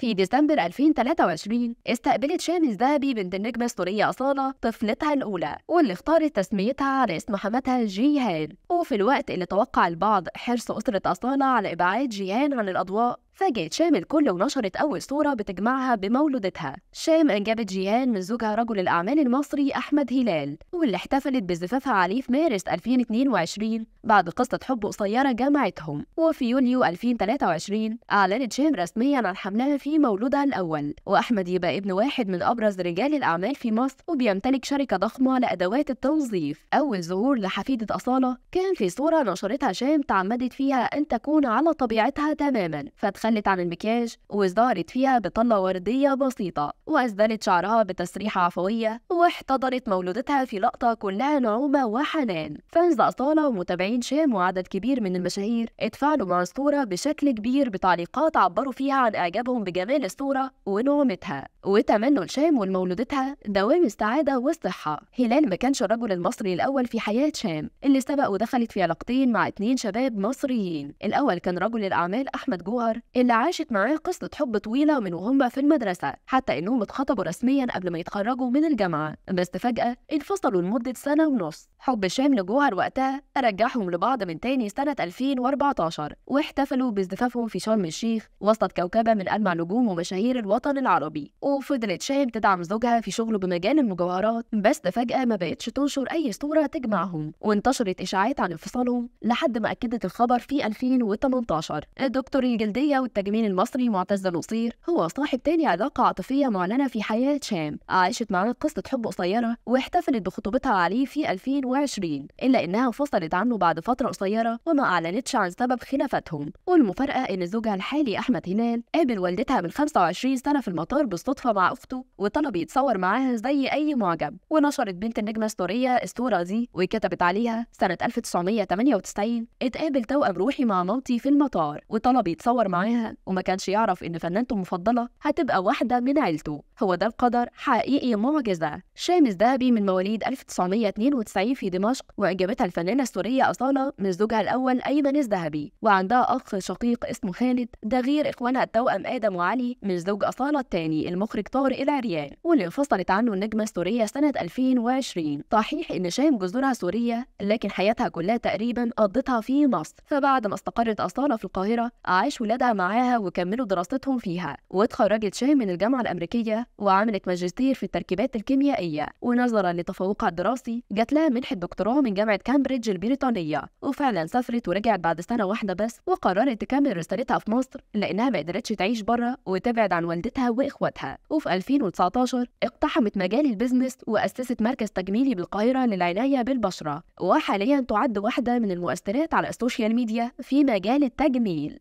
في ديسمبر 2023 استقبلت شمس ذهبي بنت النجمة السورية أصالة طفلتها الأولى واللي اختارت تسميتها على اسم حماتها جيهان وفي الوقت اللي توقع البعض حرص أسرة أصالة على إبعاد جيهان عن الأضواء فاجئت شام الكل ونشرت أول صورة بتجمعها بمولودتها شام أنجبت جيهان من زوجها رجل الأعمال المصري أحمد هلال واللي احتفلت بزفافها عليه في مارس 2022 بعد قصة حب قصيرة جمعتهم وفي يوليو 2023 أعلنت شام رسميا عن حملها في مولودها الأول وأحمد يبقى ابن واحد من أبرز رجال الأعمال في مصر وبيمتلك شركة ضخمة لأدوات التوظيف أول ظهور لحفيدة أصالة كان في صورة نشرتها شام تعمدت فيها أن تكون على طبيعتها تماما فتخ تخلت عن المكياج وازدهرت فيها بطلة وردية بسيطة وأسدلت شعرها بتسريحة عفوية واحتضنت مولودتها في لقطة كلها نعومة وحنان فانز أصالة ومتابعين شام وعدد كبير من المشاهير اتفاعلوا مع الصورة بشكل كبير بتعليقات عبروا فيها عن إعجابهم بجمال الصورة ونعومتها وتمنوا لشام ولمولودتها دوام السعادة والصحة هلال ما كانش الرجل المصري الأول في حياة شام اللي سبق ودخلت في علاقتين مع اتنين شباب مصريين الأول كان رجل الأعمال أحمد جوهر اللي عاشت معاه قصة حب طويلة من وهم في المدرسة حتى إنهم اتخطبوا رسميا قبل ما يتخرجوا من الجامعة بس فجأة انفصلوا لمدة سنة ونص حب شام لجوهر وقتها رجعهم لبعض من تاني سنة 2014 واحتفلوا بازدفافهم في شرم الشيخ وسط كوكبة من ألمع نجوم ومشاهير الوطن العربي وفضلت شام تدعم زوجها في شغله بمجال المجوهرات بس فجأة ما بقتش تنشر أي صورة تجمعهم وانتشرت إشاعات عن انفصالهم لحد ما أكدت الخبر في 2018 الدكتور الجلدية التجميل المصري معتز القصير هو صاحب تاني علاقة عاطفية معلنة في حياة شام عاشت معاه قصة حب قصيرة واحتفلت بخطوبتها عليه في 2020 إلا إنها فصلت عنه بعد فترة قصيرة وما أعلنتش عن سبب خلافتهم والمفارقة إن زوجها الحالي أحمد هلال قابل والدتها من 25 سنة في المطار بالصدفة مع أخته وطلب يتصور معاها زي أي معجب ونشرت بنت النجمة ستورية الصورة دي وكتبت عليها سنة 1998 اتقابل توأم روحي مع مامتي في المطار وطلب يتصور معاها وما كانش يعرف إن فنانته المفضلة هتبقى واحدة من عيلته هو ده القدر حقيقي معجزة شامس ذهبي من مواليد 1992 في دمشق واعجبتها الفنانة السورية أصالة من زوجها الأول أيمن الذهبي وعندها أخ شقيق اسمه خالد ده غير إخوانها التوأم آدم وعلي من زوج أصالة الثاني المخرج طارق العريان واللي انفصلت عنه النجمة السورية سنة 2020 صحيح إن شام جذورها سورية لكن حياتها كلها تقريبا قضتها في مصر فبعد ما استقرت أصالة في القاهرة عاش ولادها مع معاها وكملوا دراستهم فيها واتخرجت شاي من الجامعة الأمريكية وعملت ماجستير في التركيبات الكيميائية ونظرا لتفوقها الدراسي جات لها منحة دكتوراه من جامعة كامبريدج البريطانية وفعلا سافرت ورجعت بعد سنة واحدة بس وقررت تكمل رسالتها في مصر لأنها ما قدرتش تعيش بره وتبعد عن والدتها وإخواتها وفي 2019 اقتحمت مجال البزنس وأسست مركز تجميلي بالقاهرة للعناية بالبشرة وحاليا تعد واحدة من المؤثرات على السوشيال ميديا في مجال التجميل